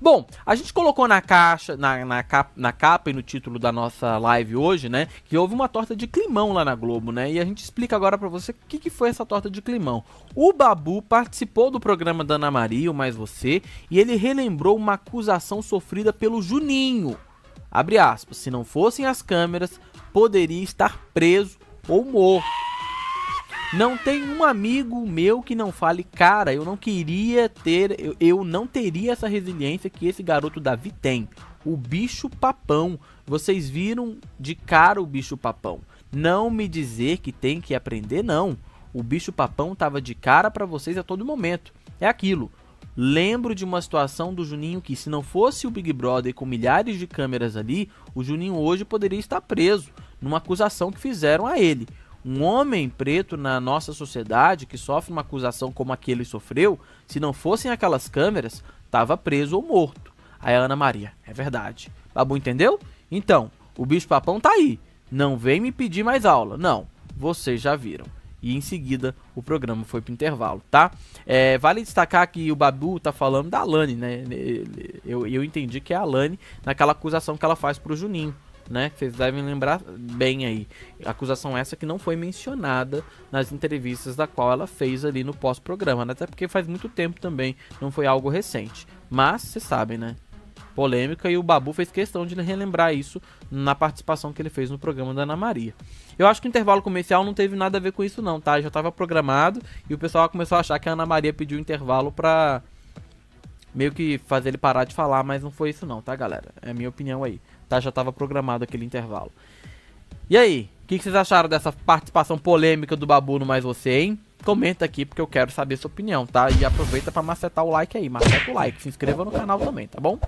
Bom, a gente colocou na caixa, na, na, capa, na capa e no título da nossa live hoje, né, que houve uma torta de climão lá na Globo, né, e a gente explica agora para você o que, que foi essa torta de climão. O Babu participou do programa da Ana Maria, o Mais Você, e ele relembrou uma acusação sofrida pelo Juninho. Abre aspas, se não fossem as câmeras, poderia estar preso ou morto. Não tem um amigo meu que não fale, cara, eu não queria ter, eu, eu não teria essa resiliência que esse garoto Davi tem. O bicho papão. Vocês viram de cara o bicho papão. Não me dizer que tem que aprender, não. O bicho papão tava de cara para vocês a todo momento. É aquilo. Lembro de uma situação do Juninho que, se não fosse o Big Brother com milhares de câmeras ali, o Juninho hoje poderia estar preso numa acusação que fizeram a ele um homem preto na nossa sociedade que sofre uma acusação como a que ele sofreu, se não fossem aquelas câmeras, estava preso ou morto. Aí a Ana Maria, é verdade. Babu entendeu? Então, o bicho papão tá aí. Não vem me pedir mais aula. Não, vocês já viram. E em seguida o programa foi pro intervalo, tá? É, vale destacar que o Babu tá falando da Alane, né? Eu, eu entendi que é a Alane naquela acusação que ela faz pro Juninho né? vocês devem lembrar bem aí. Acusação essa que não foi mencionada nas entrevistas da qual ela fez ali no pós-programa, né? Até porque faz muito tempo também, não foi algo recente. Mas, vocês sabem, né? Polêmica e o Babu fez questão de relembrar isso na participação que ele fez no programa da Ana Maria. Eu acho que o intervalo comercial não teve nada a ver com isso, não, tá? Já estava programado e o pessoal começou a achar que a Ana Maria pediu intervalo para meio que fazer ele parar de falar, mas não foi isso não, tá galera? É a minha opinião aí, tá? Já tava programado aquele intervalo. E aí, o que, que, vocês acharam dessa participação polêmica do Babu no Mais Você, hein? Comenta aqui porque eu quero saber sua opinião, tá? E aproveita para macetar o like aí, maceta o like, se inscreva no canal também, tá bom?